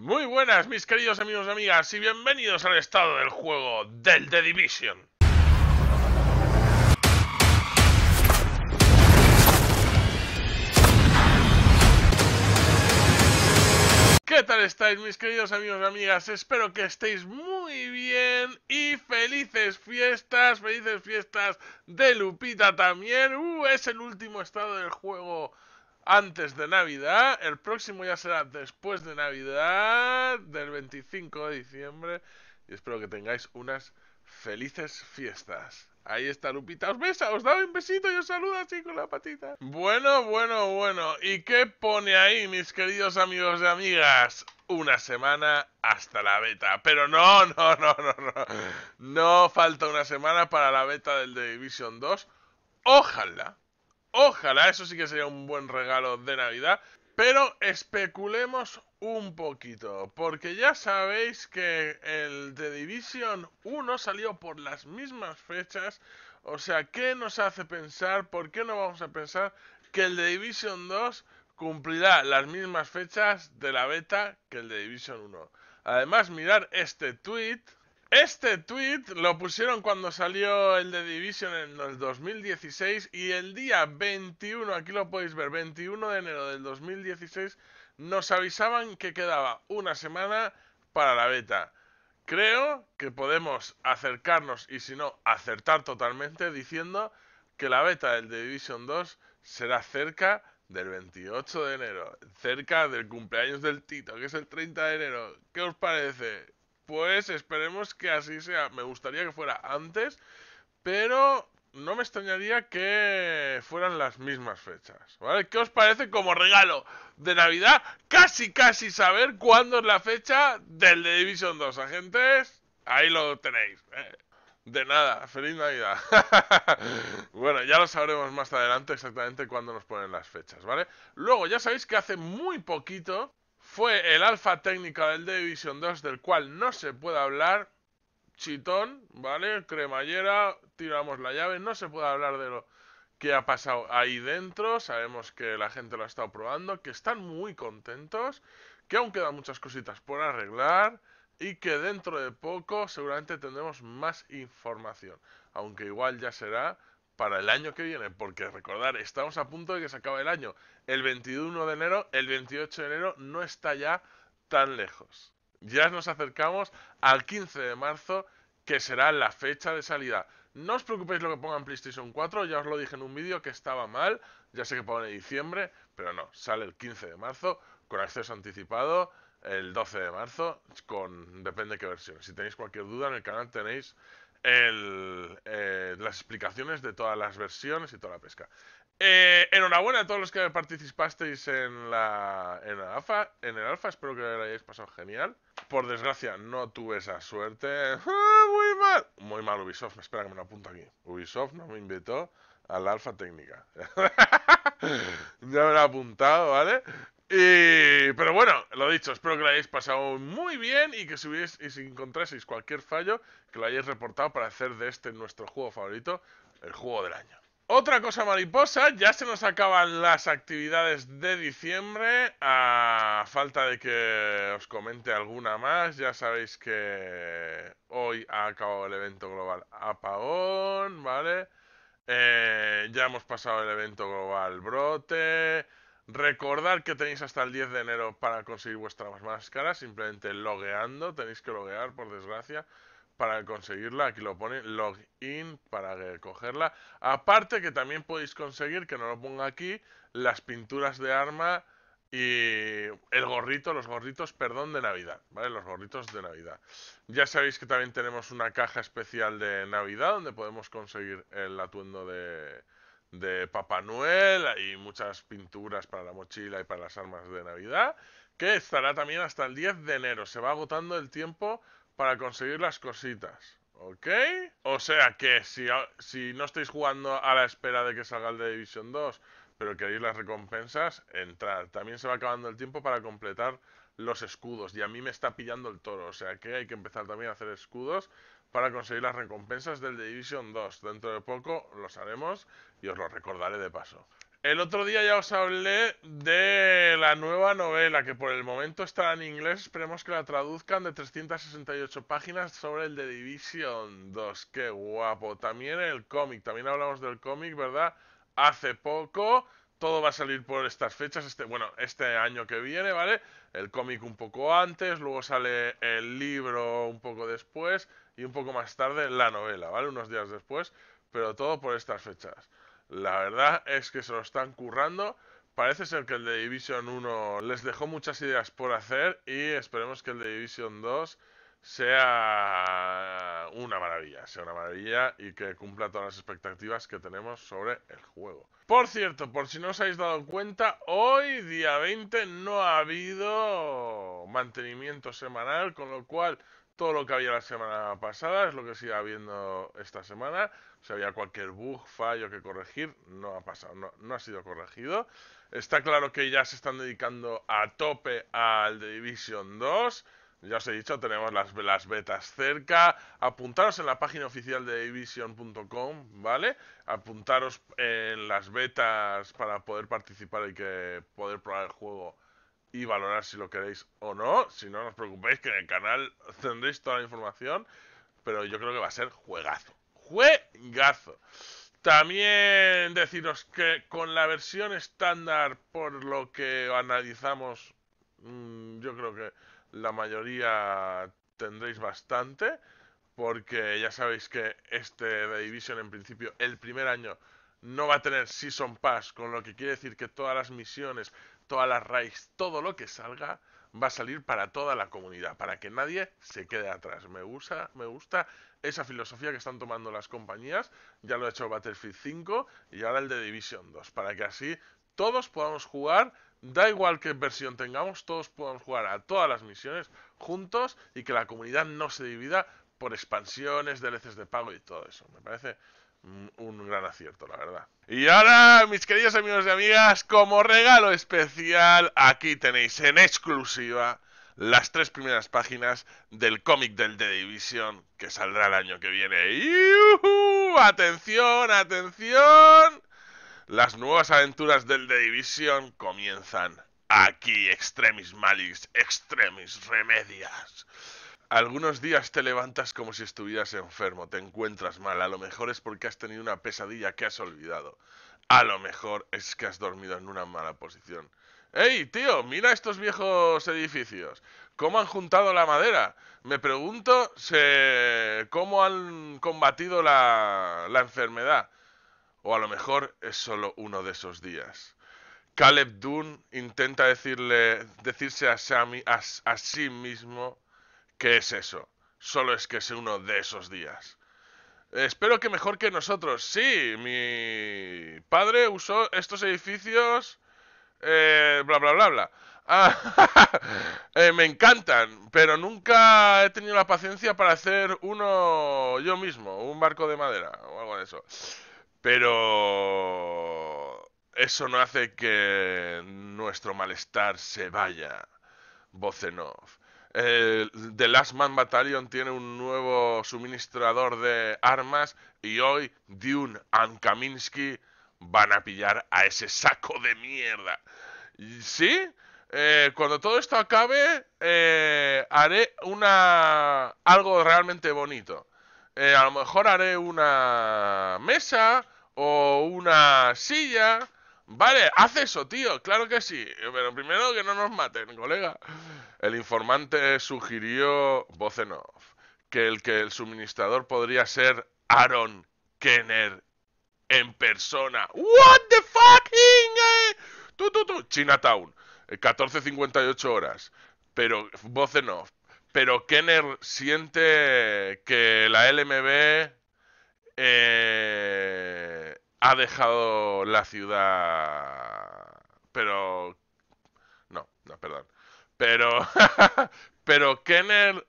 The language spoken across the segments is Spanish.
Muy buenas, mis queridos amigos y amigas, y bienvenidos al estado del juego del The Division. ¿Qué tal estáis, mis queridos amigos y amigas? Espero que estéis muy bien y felices fiestas, felices fiestas de Lupita también. Uh, es el último estado del juego antes de Navidad. El próximo ya será después de Navidad, del 25 de diciembre. Y espero que tengáis unas felices fiestas. Ahí está Lupita. Os besa, os da un besito y os saluda así con la patita. Bueno, bueno, bueno. ¿Y qué pone ahí, mis queridos amigos y amigas? Una semana hasta la beta. Pero no, no, no, no, no. No falta una semana para la beta del The Division 2. Ojalá Ojalá, eso sí que sería un buen regalo de Navidad. Pero especulemos un poquito, porque ya sabéis que el The Division 1 salió por las mismas fechas. O sea, ¿qué nos hace pensar? ¿Por qué no vamos a pensar que el The Division 2 cumplirá las mismas fechas de la beta que el The Division 1? Además, mirar este tweet este tweet lo pusieron cuando salió el de Division en el 2016 y el día 21, aquí lo podéis ver, 21 de enero del 2016, nos avisaban que quedaba una semana para la beta. Creo que podemos acercarnos y si no, acertar totalmente diciendo que la beta del The Division 2 será cerca del 28 de enero, cerca del cumpleaños del Tito, que es el 30 de enero. ¿Qué os parece? Pues esperemos que así sea. Me gustaría que fuera antes, pero no me extrañaría que fueran las mismas fechas, ¿vale? ¿Qué os parece como regalo de Navidad? Casi, casi saber cuándo es la fecha del The Division 2, agentes. Ahí lo tenéis. ¿eh? De nada, feliz Navidad. bueno, ya lo sabremos más adelante exactamente cuándo nos ponen las fechas, ¿vale? Luego, ya sabéis que hace muy poquito fue el alfa técnica del Division 2, del cual no se puede hablar. Chitón, ¿vale? Cremallera, tiramos la llave. No se puede hablar de lo que ha pasado ahí dentro. Sabemos que la gente lo ha estado probando, que están muy contentos, que aún quedan muchas cositas por arreglar y que dentro de poco seguramente tendremos más información. Aunque igual ya será para el año que viene, porque recordar, estamos a punto de que se acabe el año. El 21 de enero, el 28 de enero no está ya tan lejos. Ya nos acercamos al 15 de marzo, que será la fecha de salida. No os preocupéis lo que pongan PlayStation 4, ya os lo dije en un vídeo que estaba mal, ya sé que pone diciembre, pero no, sale el 15 de marzo con acceso anticipado el 12 de marzo, con depende qué versión. Si tenéis cualquier duda en el canal tenéis el, eh, las explicaciones de todas las versiones y toda la pesca. Eh, enhorabuena a todos los que participasteis en la en el alfa, en el alfa. Espero que lo hayáis pasado genial. Por desgracia no tuve esa suerte. ¡Ah, muy mal, muy mal Ubisoft. Me espera que me lo apunto aquí. Ubisoft no me invitó al alfa técnica. ya me lo he apuntado, ¿vale? Y, pero bueno, lo dicho, espero que lo hayáis pasado muy bien y que si, y encontraseis cualquier fallo, que lo hayáis reportado para hacer de este nuestro juego favorito el juego del año. Otra cosa mariposa, ya se nos acaban las actividades de diciembre, a falta de que os comente alguna más, ya sabéis que hoy ha acabado el evento global apagón, ¿vale? Eh, ya hemos pasado el evento global brote, Recordar que tenéis hasta el 10 de enero para conseguir vuestras máscaras, simplemente logueando, tenéis que loguear por desgracia para conseguirla, aquí lo pone login para cogerla. Aparte que también podéis conseguir, que no lo ponga aquí, las pinturas de arma y el gorrito, los gorritos, perdón, de Navidad, ¿vale? Los gorritos de Navidad. Ya sabéis que también tenemos una caja especial de Navidad donde podemos conseguir el atuendo de, de Papá Noel y muchas pinturas para la mochila y para las armas de Navidad, que estará también hasta el 10 de enero. Se va agotando el tiempo para conseguir las cositas. ¿Ok? O sea que si, ah, si no estáis jugando a la espera de que salga el de Division 2, pero queréis las recompensas, entrad. También se va acabando el tiempo para completar los escudos y a mí me está pillando el toro. O sea que hay que empezar también a hacer escudos para conseguir las recompensas del Division 2. Dentro de poco los haremos y os lo recordaré de paso. El otro día ya os hablé de la nueva novela que por el momento está en inglés, esperemos que la traduzcan de 368 páginas sobre el de Division 2. Qué guapo. También el cómic, también hablamos del cómic, ¿verdad? Hace poco todo va a salir por estas fechas, este, bueno, este año que viene, ¿vale? El cómic un poco antes, luego sale el libro un poco después y un poco más tarde la novela, ¿vale? Unos días después, pero todo por estas fechas. La verdad es que se lo están currando. Parece ser que el de Division 1 les dejó muchas ideas por hacer y esperemos que el de Division 2 sea una maravilla, sea una maravilla y que cumpla todas las expectativas que tenemos sobre el juego. Por cierto, por si no os habéis dado cuenta, hoy día 20 no ha habido mantenimiento semanal, con lo cual todo lo que había la semana pasada es lo que sigue habiendo esta semana. Si había cualquier bug, fallo que corregir, no ha pasado, no, ha sido corregido. Está claro que ya se están dedicando a tope al The Division 2 ya os he dicho, tenemos las, betas cerca. Apuntaros en la página oficial de division.com ¿vale? Apuntaros en las betas para poder participar y que poder probar el juego y valorar si lo queréis o no. Si no, no os preocupéis que en el canal tendréis toda la información. Pero yo creo que va a ser juegazo. Juegazo. También deciros que con la versión estándar, por lo que analizamos, mm, yo creo que la mayoría tendréis bastante, porque ya sabéis que este The Division en principio el primer año no va a tener Season Pass, con lo que quiere decir que todas las misiones, todas las raids, todo lo que salga va a salir para toda la comunidad, para que nadie se quede atrás. Me gusta, me gusta esa filosofía que están tomando las compañías, ya lo ha hecho Battlefield 5 y ahora el de Division 2, para que así todos podamos jugar Da igual qué versión tengamos, todos podemos jugar a todas las misiones juntos y que la comunidad no se divida por expansiones, DLCs de pago y todo eso. Me parece mm, un gran acierto, la verdad. Y ahora, mis queridos amigos y amigas, como regalo especial, aquí tenéis en exclusiva las tres primeras páginas del cómic del The Division que saldrá el año que viene. atención! Las nuevas aventuras del The Division comienzan aquí, Extremis Malis, Extremis Remedias. Algunos días te levantas como si estuvieras enfermo, te encuentras mal, a lo mejor es porque has tenido una pesadilla que has olvidado, a lo mejor es que has dormido en una mala posición. ¡Ey, tío! Mira estos viejos edificios. ¿Cómo han juntado la madera? Me pregunto se... cómo han combatido la, la enfermedad. O a lo mejor es solo uno de esos días. Caleb Dune intenta decirle, decirse a, sí mismo que es eso. Solo es que es uno de esos días. Espero que mejor que nosotros. Sí, mi padre usó estos edificios. Eh, bla, bla, bla, bla. Ah, eh, me encantan, pero nunca he tenido la paciencia para hacer uno yo mismo, un barco de madera o algo de eso. Pero eso no hace que nuestro malestar se vaya, Vocenov. The Last Man Battalion tiene un nuevo suministrador de armas y hoy Dune and Kaminsky van a pillar a ese saco de mierda. ¿Sí? Eh, cuando todo esto acabe, eh, haré una algo realmente bonito. Eh, a lo mejor haré una mesa o una silla. Vale, haz eso, tío, claro que sí. Pero primero que no nos maten, colega. El informante sugirió, voz en off, que el que el suministrador podría ser Aaron Kenner en persona. What the fucking... Eh? Tú, Chinatown, 14.58 eh, horas. Pero, voz en off. Pero Kenner siente que la LMB eh, ha dejado la ciudad, pero... No, no, perdón. Pero, pero Kenner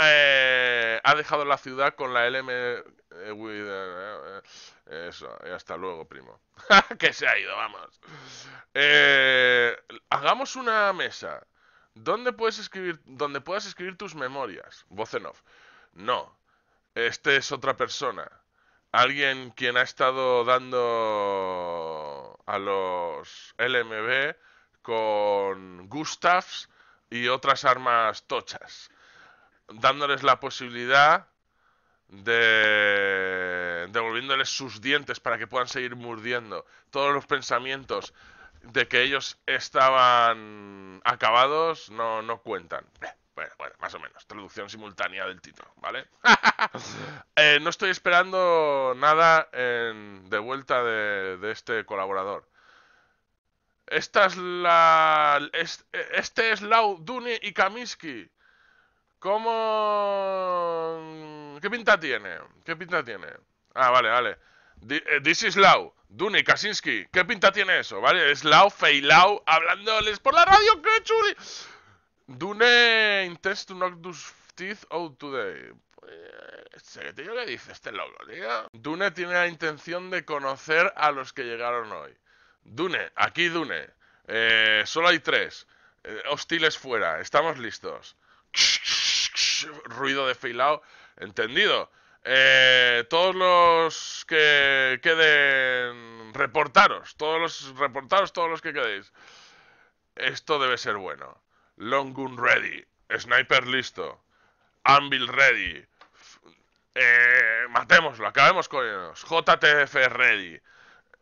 eh, ha dejado la ciudad con la LM... Eh, eh, eh, eso, hasta luego, primo. que se ha ido, vamos. hagamos una mesa. ¿Dónde puedes escribir, donde puedas escribir tus memorias? Voz en off. No este es otra persona. Alguien quien ha estado dando a los LMB con Gustavs y otras armas tochas, dándoles la posibilidad de devolviéndoles sus dientes para que puedan seguir mordiendo. todos los pensamientos de que ellos estaban acabados no, no cuentan. Bueno, bueno, más o menos. Traducción simultánea del título, ¿vale? Eh, no estoy esperando nada de vuelta de, este colaborador. Esta es la. este es Lau, Duni y Kaminsky. ¿Cómo.? Mm, ¿Qué pinta tiene? ¿Qué pinta tiene? Ah, vale, vale. Eh, this is Lau, y Kasinski. ¿Qué pinta tiene eso? ¿Vale? Es Lau, Feilau, hablándoles por la radio. ¡Qué chuli! Dune intends to knock those teeth out today. Pues, dice este loco, tío. Dune tiene la intención de conocer a los que llegaron hoy. Dune, aquí Dune. Eh, solo hay tres. Eh, hostiles fuera, estamos listos. Ruido de out entendido. Eh, todos los que queden reportaros, todos los reportaros, todos los que quedéis. Esto debe ser bueno. Long Ready, Sniper listo, Anvil Ready, eh, matémoslo, acabemos con ellos, JTF Ready,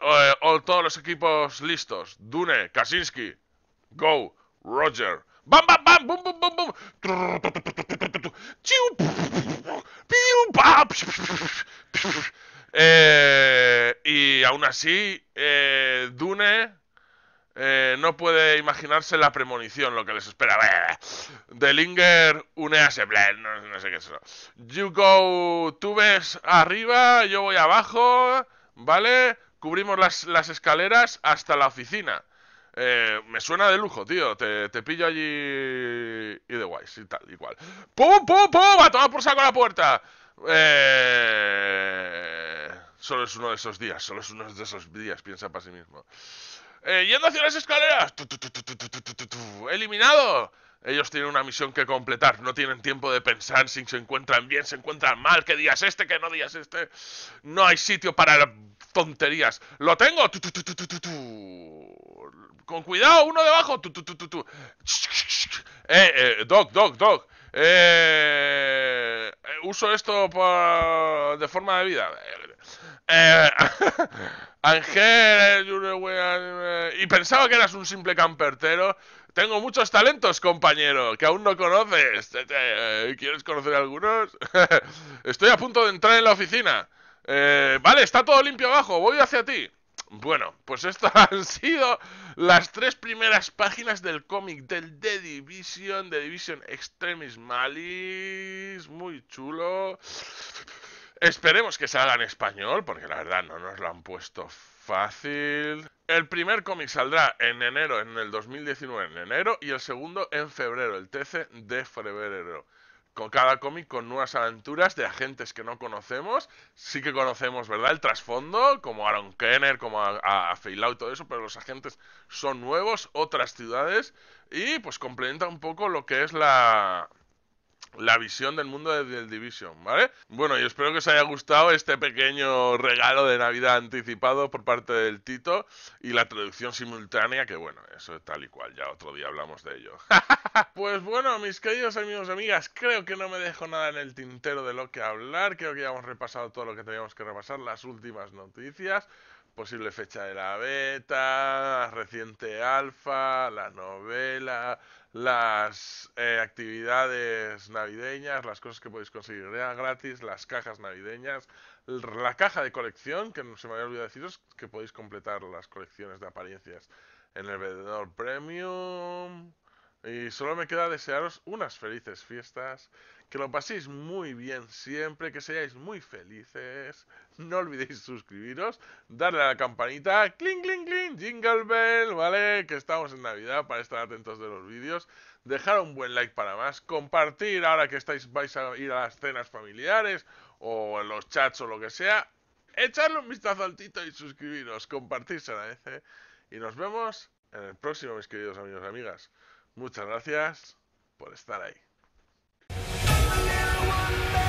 eh, todos los equipos listos, Dune, Kaczynski, Go, Roger, ¡Bam, bam, bam! ¡Bum, bum, bum, bum! Eh, y aún así, eh, Dune eh, no puede imaginarse la premonición, lo que les espera. Delinger, unease, no, no sé qué es eso. You go, tú ves arriba, yo voy abajo, ¿vale? Cubrimos las, escaleras hasta la oficina. Eh, me suena de lujo, tío. Te, pillo allí y de guays y tal, igual. ¡Pum, pum, pum! ¡A tomar por saco la puerta! Eh, solo es uno de esos días, solo es uno de esos días, piensa para sí mismo yendo hacia las escaleras. Eliminado. Ellos tienen una misión que completar, no tienen tiempo de pensar si se encuentran bien, se encuentran mal, que días este, que no días este. No hay sitio para tonterías. Lo tengo. Con cuidado, uno debajo. Eh, eh, Doc, Doc, Doc. Eh, uso esto por, de forma de vida. Eh, Ángel, eh, y pensaba que eras un simple campertero. Tengo muchos talentos, compañero, que aún no conoces. Eh, ¿Quieres conocer algunos? Estoy a punto de entrar en la oficina. vale, está todo limpio abajo, voy hacia ti. Bueno, pues estas han sido las tres primeras páginas del cómic del The Division, The Division Extremis Malis, muy chulo. Esperemos que salga en español, porque la verdad no nos lo han puesto fácil. El primer cómic saldrá en enero, en el 2019, en enero, y el segundo en febrero, el 13 de febrero con cada cómic con nuevas aventuras de agentes que no conocemos. Sí que conocemos, ¿verdad? El trasfondo, como Aaron Kenner, como a, a, y todo eso, pero los agentes son nuevos, otras ciudades, y pues complementa un poco lo que es la, la visión del mundo desde el Division, ¿vale? Bueno, y espero que os haya gustado este pequeño regalo de Navidad anticipado por parte del Tito y la traducción simultánea, que bueno, eso es tal y cual, ya otro día hablamos de ello. pues bueno, mis queridos amigos y amigas, creo que no me dejo nada en el tintero de lo que hablar, creo que ya hemos repasado todo lo que teníamos que repasar, las últimas noticias posible fecha de la beta, reciente alfa, la novela, las eh, actividades navideñas, las cosas que podéis conseguir gratis, las cajas navideñas, la caja de colección, que no se me había olvidado deciros, que podéis completar las colecciones de apariencias en el vendedor premium. Y solo me queda desearos unas felices fiestas que lo paséis muy bien siempre, que seáis muy felices. No olvidéis suscribiros, darle a la campanita, cling, cling, cling, jingle bell, ¿vale? Que estamos en Navidad para estar atentos de los vídeos. Dejar un buen like para más, compartir ahora que estáis, vais a ir a las cenas familiares o en los chats o lo que sea. Echarle un vistazo al Tito y suscribiros, compartir se agradece. Y nos vemos en el próximo, mis queridos amigos y amigas. Muchas gracias por estar ahí. Monday.